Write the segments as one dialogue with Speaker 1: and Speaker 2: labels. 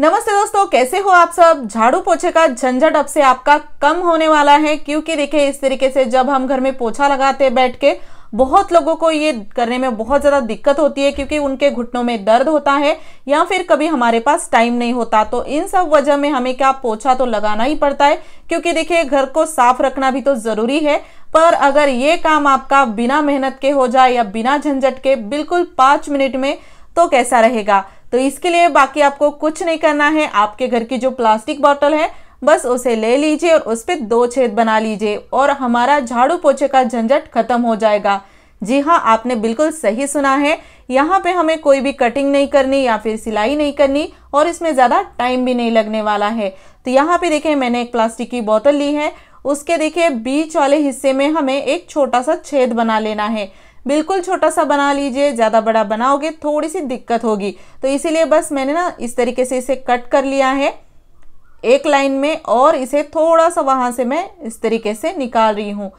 Speaker 1: नमस्ते दोस्तों कैसे हो आप सब झाड़ू पोछे का झंझट अब से आपका कम होने वाला है क्योंकि देखिए इस तरीके से जब हम घर में पोछा लगाते बैठ के बहुत लोगों को ये करने में बहुत ज़्यादा दिक्कत होती है क्योंकि उनके घुटनों में दर्द होता है या फिर कभी हमारे पास टाइम नहीं होता तो इन सब वजह में हमें क्या पोछा तो लगाना ही पड़ता है क्योंकि देखिए घर को साफ रखना भी तो ज़रूरी है पर अगर ये काम आपका बिना मेहनत के हो जाए या बिना झंझट के बिल्कुल पाँच मिनट में तो कैसा रहेगा तो इसके लिए बाकी आपको कुछ नहीं करना है आपके घर की जो प्लास्टिक बॉटल है बस उसे ले लीजिए और उस पर दो छेद बना लीजिए और हमारा झाड़ू पोछे का झंझट खत्म हो जाएगा जी हाँ आपने बिल्कुल सही सुना है यहाँ पे हमें कोई भी कटिंग नहीं करनी या फिर सिलाई नहीं करनी और इसमें ज़्यादा टाइम भी नहीं लगने वाला है तो यहाँ पे देखिये मैंने एक प्लास्टिक की बोतल ली है उसके देखिए बीच वाले हिस्से में हमें एक छोटा सा छेद बना लेना है बिल्कुल छोटा सा बना लीजिए ज़्यादा बड़ा बनाओगे थोड़ी सी दिक्कत होगी तो इसीलिए बस मैंने ना इस तरीके से इसे कट कर लिया है एक लाइन में और इसे थोड़ा सा वहाँ से मैं इस तरीके से निकाल रही हूँ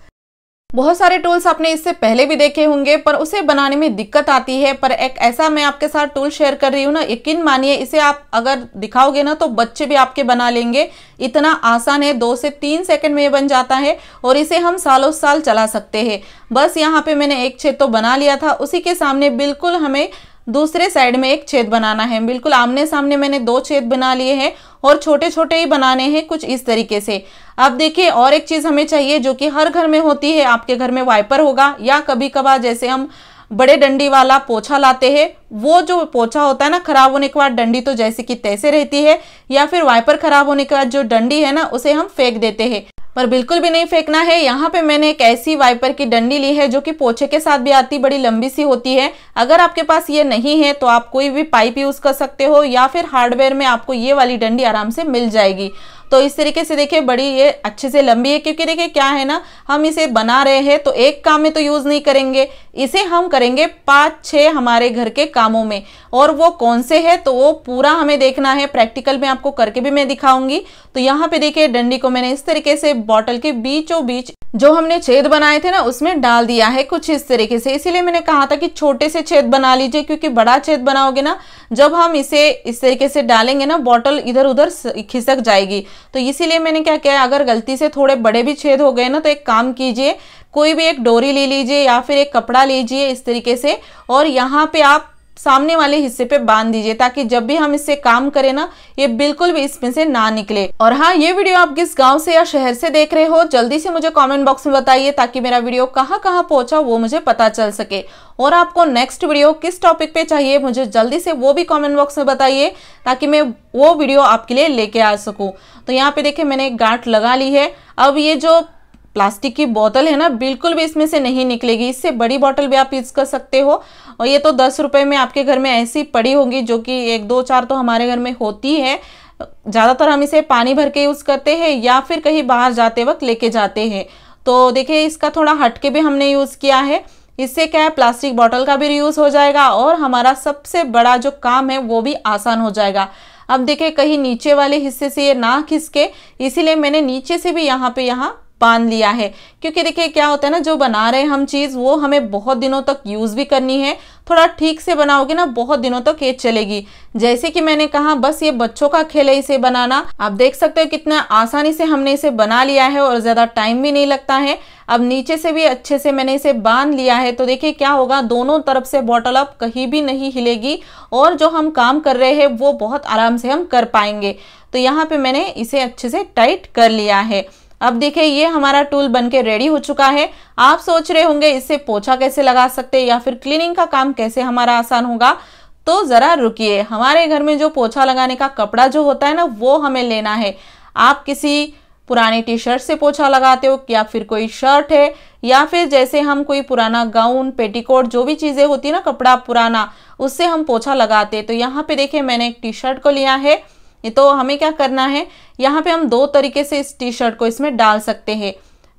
Speaker 1: बहुत सारे टूल्स आपने इससे पहले भी देखे होंगे पर उसे बनाने में दिक्कत आती है पर एक ऐसा मैं आपके साथ टूल शेयर कर रही हूँ ना यकीन मानिए इसे आप अगर दिखाओगे ना तो बच्चे भी आपके बना लेंगे इतना आसान है दो से तीन सेकंड में ये बन जाता है और इसे हम सालों साल चला सकते हैं बस यहाँ पे मैंने एक छेद तो बना लिया था उसी के सामने बिल्कुल हमें दूसरे साइड में एक छेद बनाना है बिल्कुल आमने सामने मैंने दो छेद बना लिए हैं और छोटे छोटे ही बनाने हैं कुछ इस तरीके से अब देखिए और एक चीज़ हमें चाहिए जो कि हर घर में होती है आपके घर में वाइपर होगा या कभी कभार जैसे हम बड़े डंडी वाला पोछा लाते हैं वो जो पोछा होता है ना खराब होने के बाद डंडी तो जैसे कि तैसे रहती है या फिर वाइपर खराब होने के बाद जो डंडी है ना उसे हम फेंक देते हैं पर बिल्कुल भी नहीं फेंकना है यहाँ पे मैंने एक ऐसी वाइपर की डंडी ली है जो कि पोछे के साथ भी आती बड़ी लंबी सी होती है अगर आपके पास ये नहीं है तो आप कोई भी पाइप यूज़ कर सकते हो या फिर हार्डवेयर में आपको ये वाली डंडी आराम से मिल जाएगी तो इस तरीके से देखिए बड़ी ये अच्छे से लंबी है क्योंकि देखिए क्या है ना हम इसे बना रहे हैं तो एक काम में तो यूज़ नहीं करेंगे इसे हम करेंगे पाँच छः हमारे घर के कामों में और वो कौन से है तो वो पूरा हमें देखना है प्रैक्टिकल में आपको करके भी मैं दिखाऊंगी तो यहाँ पे देखिए डंडी को मैंने इस तरीके से बॉटल के बीचों बीच जो हमने छेद बनाए थे ना उसमें डाल दिया है कुछ इस तरीके से इसीलिए मैंने कहा था कि छोटे से छेद बना लीजिए क्योंकि बड़ा छेद बनाओगे ना जब हम इसे इस तरीके से डालेंगे ना बॉटल इधर उधर खिसक जाएगी तो इसीलिए मैंने क्या किया अगर गलती से थोड़े बड़े भी छेद हो गए ना तो एक काम कीजिए कोई भी एक डोरी ले लीजिए या फिर एक कपड़ा लीजिए इस तरीके से और यहाँ पे आप सामने वाले हिस्से पे बांध दीजिए ताकि जब भी हम इससे काम करें ना ये बिल्कुल भी इसमें से ना निकले और हाँ ये वीडियो आप किस गांव से या शहर से देख रहे हो जल्दी से मुझे कमेंट बॉक्स में बताइए ताकि मेरा वीडियो कहाँ कहाँ पहुंचा वो मुझे पता चल सके और आपको नेक्स्ट वीडियो किस टॉपिक पे चाहिए मुझे जल्दी से वो भी कॉमेंट बॉक्स में बताइए ताकि मैं वो वीडियो आपके लिए लेके आ सकूँ तो यहाँ पे देखे मैंने गांठ लगा ली है अब ये जो प्लास्टिक की बोतल है ना बिल्कुल भी इसमें से नहीं निकलेगी इससे बड़ी बोतल भी आप यूज़ कर सकते हो और ये तो दस रुपये में आपके घर में ऐसी पड़ी होगी जो कि एक दो चार तो हमारे घर में होती है ज़्यादातर हम इसे पानी भर के यूज़ करते हैं या फिर कहीं बाहर जाते वक्त लेके जाते हैं तो देखिए इसका थोड़ा हटके भी हमने यूज़ किया है इससे क्या है प्लास्टिक बॉटल का भी यूज़ हो जाएगा और हमारा सबसे बड़ा जो काम है वो भी आसान हो जाएगा अब देखिए कहीं नीचे वाले हिस्से से ये ना खिसके इसीलिए मैंने नीचे से भी यहाँ पे यहाँ पान लिया है क्योंकि देखिए क्या होता है ना जो बना रहे हम चीज़ वो हमें बहुत दिनों तक यूज़ भी करनी है थोड़ा ठीक से बनाओगे ना बहुत दिनों तक ये चलेगी जैसे कि मैंने कहा बस ये बच्चों का खेल है इसे बनाना आप देख सकते हो कितना आसानी से हमने इसे बना लिया है और ज़्यादा टाइम भी नहीं लगता है अब नीचे से भी अच्छे से मैंने इसे बांध लिया है तो देखिए क्या होगा दोनों तरफ से बॉटल अब कहीं भी नहीं हिलेगी और जो हम काम कर रहे हैं वो बहुत आराम से हम कर पाएंगे तो यहाँ पे मैंने इसे अच्छे से टाइट कर लिया है अब देखिए ये हमारा टूल बन के रेडी हो चुका है आप सोच रहे होंगे इससे पोछा कैसे लगा सकते हैं या फिर क्लीनिंग का काम कैसे हमारा आसान होगा तो ज़रा रुकिए हमारे घर में जो पोछा लगाने का कपड़ा जो होता है ना वो हमें लेना है आप किसी पुराने टी शर्ट से पोछा लगाते हो या फिर कोई शर्ट है या फिर जैसे हम कोई पुराना गाउन पेटीकोट जो भी चीज़ें होती है ना कपड़ा पुराना उससे हम पोछा लगाते तो यहाँ पे देखिए मैंने एक टी शर्ट को लिया है तो हमें क्या करना है यहाँ पे हम दो तरीके से इस टी शर्ट को इसमें डाल सकते हैं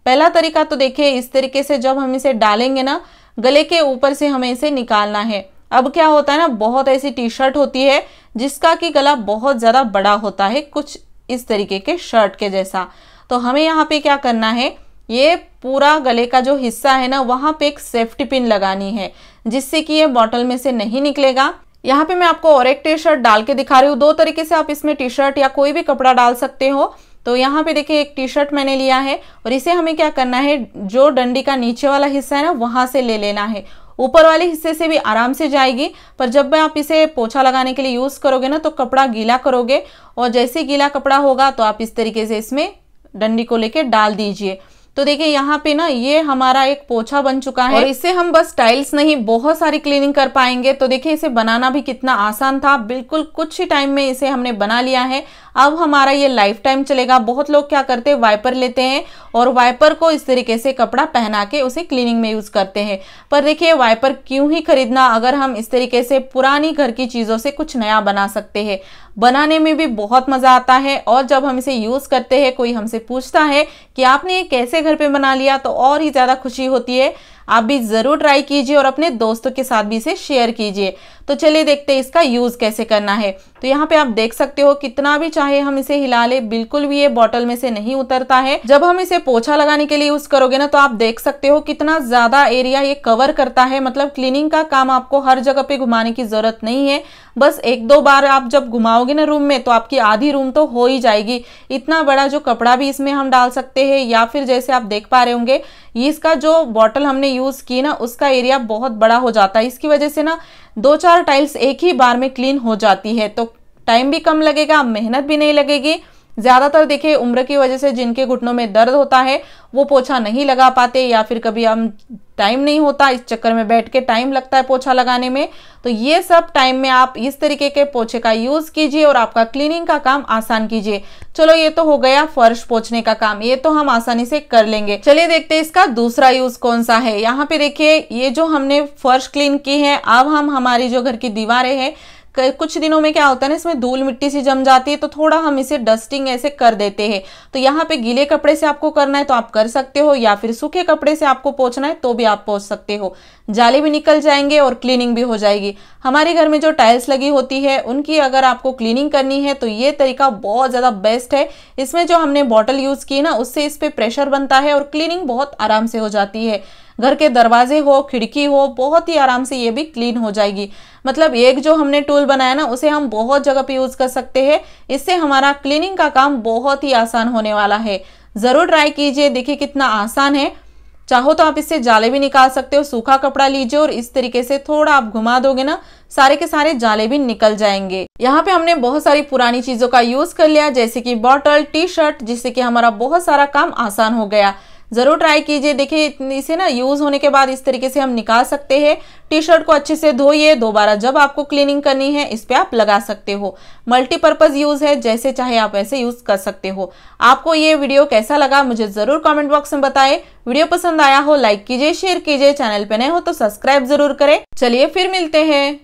Speaker 1: पहला तरीका तो देखिए इस तरीके से जब हम इसे डालेंगे ना गले के ऊपर से हमें इसे निकालना है अब क्या होता है ना बहुत ऐसी टी शर्ट होती है जिसका कि गला बहुत ज़्यादा बड़ा होता है कुछ इस तरीके के शर्ट के जैसा तो हमें यहाँ पे क्या करना है ये पूरा गले का जो हिस्सा है ना वहाँ पे एक सेफ्टी पिन लगानी है जिससे कि ये बॉटल में से नहीं निकलेगा यहाँ पे मैं आपको और एक टी शर्ट डाल के दिखा रही हूँ दो तरीके से आप इसमें टी शर्ट या कोई भी कपड़ा डाल सकते हो तो यहाँ पे देखिए एक टी शर्ट मैंने लिया है और इसे हमें क्या करना है जो डंडी का नीचे वाला हिस्सा है ना वहाँ से ले लेना है ऊपर वाले हिस्से से भी आराम से जाएगी पर जब मैं आप इसे पोछा लगाने के लिए यूज़ करोगे ना तो कपड़ा गीला करोगे और जैसे गीला कपड़ा होगा तो आप इस तरीके से इसमें डंडी को लेके डाल दीजिए तो देखिए यहाँ पे ना ये हमारा एक पोछा बन चुका है और इससे हम बस टाइल्स नहीं बहुत सारी क्लीनिंग कर पाएंगे तो देखिए इसे बनाना भी कितना आसान था बिल्कुल कुछ ही टाइम में इसे हमने बना लिया है अब हमारा ये लाइफ टाइम चलेगा बहुत लोग क्या करते हैं वाइपर लेते हैं और वाइपर को इस तरीके से कपड़ा पहना के उसे क्लीनिंग में यूज करते हैं पर देखिए वाइपर क्यों ही खरीदना अगर हम इस तरीके से पुरानी घर की चीजों से कुछ नया बना सकते हैं बनाने में भी बहुत मजा आता है और जब हम इसे यूज करते हैं कोई हमसे पूछता है कि आपने ये कैसे घर पे मना लिया तो और ही ज़्यादा खुशी होती है आप भी ज़रूर ट्राई कीजिए और अपने दोस्तों के साथ भी इसे शेयर कीजिए तो चलिए देखते हैं इसका यूज़ कैसे करना है तो यहाँ पे आप देख सकते हो कितना भी चाहे हम इसे हिला ले बिल्कुल भी ये बॉटल में से नहीं उतरता है जब हम इसे पोछा लगाने के लिए यूज करोगे ना तो आप देख सकते हो कितना ज्यादा एरिया ये कवर करता है मतलब क्लीनिंग का काम आपको हर जगह पे घुमाने की जरूरत नहीं है बस एक दो बार आप जब घुमाओगे ना रूम में तो आपकी आधी रूम तो हो ही जाएगी इतना बड़ा जो कपड़ा भी इसमें हम डाल सकते हैं या फिर जैसे आप देख पा रहे होंगे इसका जो बॉटल हमने यूज़ की ना उसका एरिया बहुत बड़ा हो जाता है इसकी वजह से ना दो चार टाइल्स एक ही बार में क्लीन हो जाती है तो टाइम भी कम लगेगा मेहनत भी नहीं लगेगी ज्यादातर देखिए उम्र की वजह से जिनके घुटनों में दर्द होता है वो पोछा नहीं लगा पाते या फिर कभी हम टाइम नहीं होता इस चक्कर में बैठ के टाइम लगता है पोछा लगाने में तो ये सब टाइम में आप इस तरीके के पोछे का यूज कीजिए और आपका क्लीनिंग का काम आसान कीजिए चलो ये तो हो गया फर्श पोछने का काम ये तो हम आसानी से कर लेंगे चलिए देखते हैं इसका दूसरा यूज कौन सा है यहाँ पे देखिए ये जो हमने फर्श क्लीन की है अब हम हमारी जो घर की दीवारें हैं कुछ दिनों में क्या होता है ना इसमें धूल मिट्टी सी जम जाती है तो थोड़ा हम इसे डस्टिंग ऐसे कर देते हैं तो यहाँ पे गीले कपड़े से आपको करना है तो आप कर सकते हो या फिर सूखे कपड़े से आपको पोछना है तो भी आप पोछ सकते हो जाले भी निकल जाएंगे और क्लीनिंग भी हो जाएगी हमारे घर में जो टाइल्स लगी होती है उनकी अगर आपको क्लीनिंग करनी है तो ये तरीका बहुत ज़्यादा बेस्ट है इसमें जो हमने बॉटल यूज़ की ना उससे इस पर प्रेशर बनता है और क्लीनिंग बहुत आराम से हो जाती है घर के दरवाजे हो खिड़की हो बहुत ही आराम से ये भी क्लीन हो जाएगी मतलब एक जो हमने टूल बनाया ना उसे हम बहुत जगह पे यूज़ कर सकते हैं इससे हमारा क्लीनिंग का काम बहुत ही आसान होने वाला है ज़रूर ट्राई कीजिए देखिए कितना आसान है चाहो तो आप इससे जाले भी निकाल सकते हो सूखा कपड़ा लीजिए और इस तरीके से थोड़ा आप घुमा दोगे ना सारे के सारे जाले भी निकल जाएंगे यहाँ पे हमने बहुत सारी पुरानी चीजों का यूज कर लिया जैसे कि बॉटल टी शर्ट जिससे कि हमारा बहुत सारा काम आसान हो गया ज़रूर ट्राई कीजिए देखिए इसे ना यूज़ होने के बाद इस तरीके से हम निकाल सकते हैं टी शर्ट को अच्छे से धोइए दोबारा जब आपको क्लीनिंग करनी है इस पे आप लगा सकते हो मल्टीपर्पज़ यूज़ है जैसे चाहे आप ऐसे यूज़ कर सकते हो आपको ये वीडियो कैसा लगा मुझे ज़रूर कॉमेंट बॉक्स में बताएं वीडियो पसंद आया हो लाइक कीजिए शेयर कीजिए चैनल पे नए हो तो सब्सक्राइब ज़रूर करें चलिए फिर मिलते हैं